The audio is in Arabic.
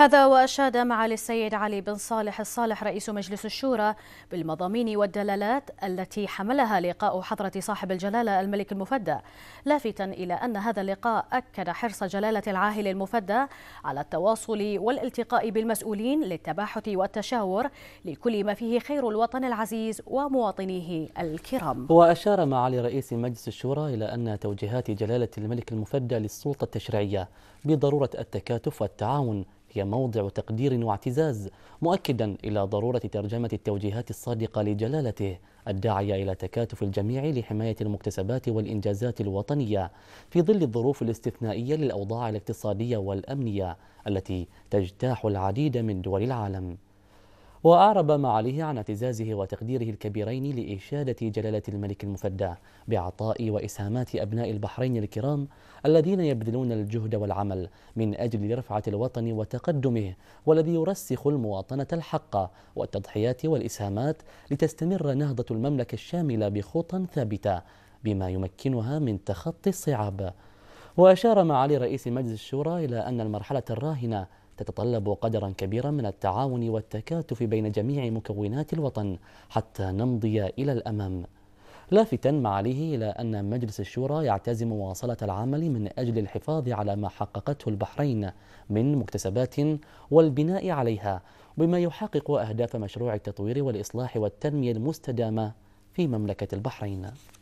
هذا وأشاد معالي السيد علي بن صالح الصالح رئيس مجلس الشورى بالمضامين والدلالات التي حملها لقاء حضرة صاحب الجلالة الملك المفدى لافتا إلى أن هذا اللقاء أكد حرص جلالة العاهل المفدى على التواصل والالتقاء بالمسؤولين للتباحث والتشاور لكل ما فيه خير الوطن العزيز ومواطنيه الكرام وأشار معالي رئيس مجلس الشورى إلى أن توجيهات جلالة الملك المفدى للسلطة التشريعية بضرورة التكاتف والتعاون هي موضع تقدير واعتزاز مؤكدا إلى ضرورة ترجمة التوجيهات الصادقة لجلالته الداعية إلى تكاتف الجميع لحماية المكتسبات والإنجازات الوطنية في ظل الظروف الاستثنائية للأوضاع الاقتصادية والأمنية التي تجتاح العديد من دول العالم وأعرب معاليه عن اعتزازه وتقديره الكبيرين لإشادة جلالة الملك المفدى بعطاء وإسهامات أبناء البحرين الكرام الذين يبذلون الجهد والعمل من أجل رفعة الوطن وتقدمه والذي يرسخ المواطنة الحقة والتضحيات والإسهامات لتستمر نهضة المملكة الشاملة بخطى ثابتة بما يمكنها من تخطي الصعاب وأشار معالي رئيس مجلس الشورى إلى أن المرحلة الراهنة تتطلب قدرا كبيرا من التعاون والتكاتف بين جميع مكونات الوطن حتى نمضي إلى الأمام لافتا معاليه إلى أن مجلس الشورى يعتزم مواصلة العمل من أجل الحفاظ على ما حققته البحرين من مكتسبات والبناء عليها بما يحقق أهداف مشروع التطوير والإصلاح والتنمية المستدامة في مملكة البحرين